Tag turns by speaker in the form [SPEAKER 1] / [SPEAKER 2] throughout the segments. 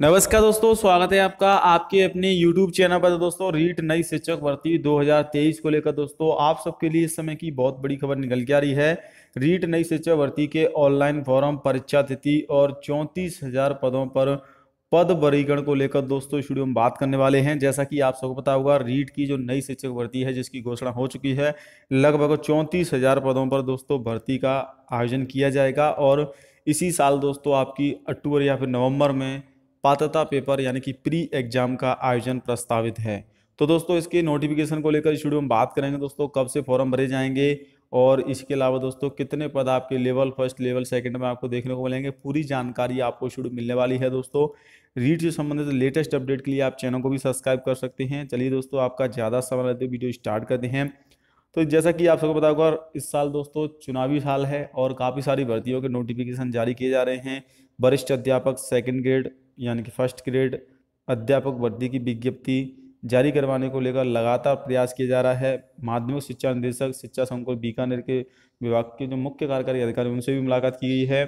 [SPEAKER 1] नमस्कार दोस्तों स्वागत है आपका आपके अपने YouTube चैनल पर तो दोस्तों रीट नई शिक्षक भर्ती 2023 को लेकर दोस्तों आप सबके लिए इस समय की बहुत बड़ी खबर निकल के आ रही है रीट नई शिक्षक भर्ती के ऑनलाइन फॉर्म परीक्षा तिथि और चौंतीस हजार पदों पर पद वर्गीकरण को लेकर दोस्तों स्टूडियो में बात करने वाले हैं जैसा कि आप सबको पता होगा रीट की जो नई शिक्षक भर्ती है जिसकी घोषणा हो चुकी है लगभग चौंतीस हजार पदों पर दोस्तों भर्ती का आयोजन किया जाएगा और इसी साल दोस्तों आपकी अक्टूबर या फिर नवंबर में पात्रता पेपर यानी कि प्री एग्जाम का आयोजन प्रस्तावित है तो दोस्तों इसके नोटिफिकेशन को लेकर इस वीडियो में बात करेंगे दोस्तों कब से फॉर्म भरे जाएंगे और इसके अलावा दोस्तों कितने पद आपके लेवल फर्स्ट लेवल सेकंड में आपको देखने को मिलेंगे पूरी जानकारी आपको शुरू मिलने वाली है दोस्तों रीट से संबंधित लेटेस्ट अपडेट के लिए आप चैनल को भी सब्सक्राइब कर सकते हैं चलिए दोस्तों आपका ज़्यादा समय रहते वीडियो स्टार्ट करते हैं तो जैसा कि आप सबको पता होगा इस साल दोस्तों चुनावी साल है और काफ़ी सारी भर्तियों के नोटिफिकेशन जारी किए जा रहे हैं वरिष्ठ अध्यापक सेकेंड ग्रेड यानी कि फर्स्ट ग्रेड अध्यापक भर्ती की विज्ञप्ति जारी करवाने को लेकर लगातार प्रयास किया जा रहा है माध्यमिक शिक्षा निदेशक शिक्षा संकुल बीकानेर के विभाग के जो मुख्य कार्यकारी अधिकारी उनसे भी मुलाकात की गई है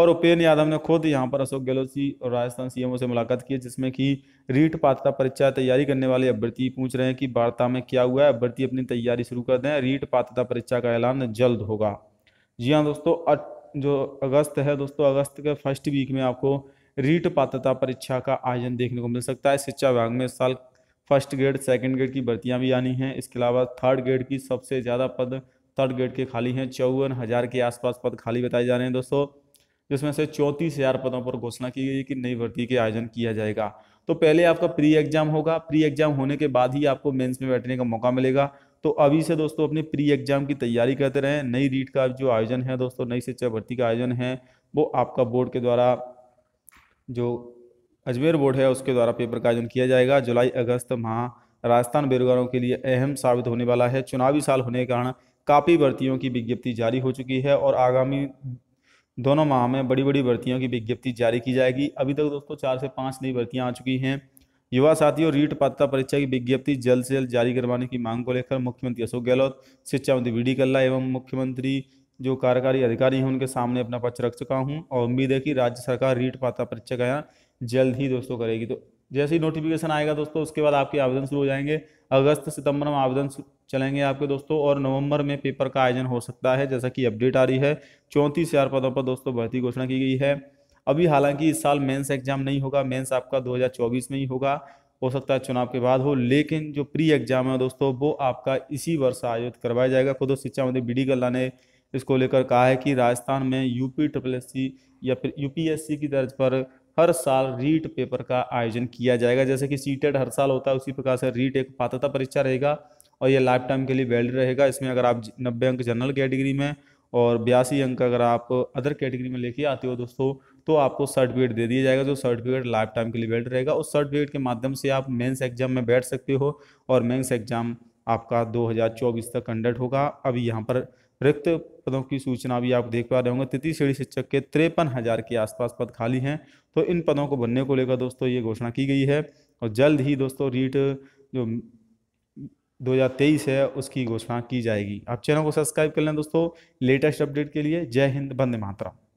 [SPEAKER 1] और उपेन्द्र यादव ने खुद यहाँ पर अशोक गहलोत जी और राजस्थान सीएमओ से मुलाकात की जिसमें कि रीट पात्रता परीक्षा तैयारी करने वाले अभ्यर्थी पूछ रहे हैं कि वार्ता में क्या हुआ है अभ्यर्थी अपनी तैयारी शुरू कर दें रीट पात्रता परीक्षा का ऐलान जल्द होगा जी हाँ दोस्तों जो अगस्त है दोस्तों अगस्त के फर्स्ट वीक में आपको रीट पात्रता परीक्षा का आयोजन देखने को मिल सकता है शिक्षा विभाग में इस साल फर्स्ट ग्रेड सेकंड ग्रेड की भर्तियां भी आनी हैं इसके अलावा थर्ड ग्रेड की सबसे ज़्यादा पद थर्ड ग्रेड के खाली हैं चौवन हज़ार के आसपास पद खाली बताए जा रहे हैं दोस्तों जिसमें से चौंतीस हज़ार पदों पर घोषणा की गई है कि नई भर्ती के आयोजन किया जाएगा तो पहले आपका प्री एग्जाम होगा प्री एग्जाम होने के बाद ही आपको मेंस में बैठने का मौका मिलेगा तो अभी से दोस्तों अपने प्री एग्जाम की तैयारी करते रहें नई रीट का जो आयोजन है दोस्तों नई शिक्षा भर्ती का आयोजन है वो आपका बोर्ड के द्वारा जो अजमेर बोर्ड है उसके द्वारा पेपर का आयोजन किया जाएगा जुलाई अगस्त माह राजस्थान बेरोजगारों के लिए अहम साबित होने वाला है चुनावी साल होने के कारण काफ़ी भर्तियों की विज्ञप्ति जारी हो चुकी है और आगामी दोनों माह में बड़ी बड़ी भर्तियों की विज्ञप्ति जारी की जाएगी अभी तक दोस्तों चार से पाँच नई भर्तियाँ आ चुकी हैं युवा साथियों रीट पात्रता परीक्षा की विज्ञप्ति जल्द से जल्द जारी करवाने की मांग को लेकर मुख्यमंत्री अशोक गहलोत शिक्षा मंत्री वी डी कल्ला एवं मुख्यमंत्री जो कार्यकारी अधिकारी हैं उनके सामने अपना पक्ष रख चुका हूँ और उम्मीद है कि राज्य सरकार रीट पात्र परीक्षा का जल्द ही दोस्तों करेगी तो जैसे ही नोटिफिकेशन आएगा दोस्तों उसके बाद आपके आवेदन शुरू हो जाएंगे अगस्त सितंबर में आवेदन चलेंगे आपके दोस्तों और नवंबर में पेपर का आयोजन हो सकता है जैसा कि अपडेट आ रही है चौंतीस हज़ार पदों पर दोस्तों भर्ती घोषणा की गई है अभी हालांकि इस साल मेंस एग्जाम नहीं होगा मेंस आपका 2024 में ही होगा हो सकता है चुनाव के बाद हो लेकिन जो प्री एग्जाम है दोस्तों वो आपका इसी वर्ष आयोजित करवाया जाएगा खुद शिक्षा मंत्री बी डी कल्ला ने इसको लेकर कहा है कि राजस्थान में यूपी ट्रिपल एस सी या फिर यूपीएससी की तर्ज पर हर साल रीट पेपर का आयोजन किया जाएगा जैसे कि सीटेड हर साल होता है उसी प्रकार से रीट एक पात्रता परीक्षा रहेगा और यह लाइफ टाइम के लिए वैलिड रहेगा इसमें अगर आप नब्बे अंक जनरल कैटेगरी में और बयासी अंक अगर आप अदर कैटेगरी में लेके आते हो दोस्तों तो आपको सर्टिफिकेट दे दिया जाएगा जो सर्टिफिकेट लाइफ टाइम के लिए वैलिड रहेगा उस सर्टिफिकेट के माध्यम से आप मेंस एग्जाम में बैठ सकते हो और मेंस एग्जाम आपका 2024 तक कंडक्ट होगा अभी यहाँ पर रिक्त पदों की सूचना भी आप देख पा रहे होंगे तृतीय श्रेणी शिक्षक के तिरपन हज़ार के आसपास पद खाली हैं तो इन पदों को भरने को लेकर दोस्तों ये घोषणा की गई है और जल्द ही दोस्तों रीट जो 2023 है उसकी घोषणा की जाएगी आप चैनल को सब्सक्राइब कर लें दोस्तों लेटेस्ट अपडेट के लिए जय हिंद बंदे मातरा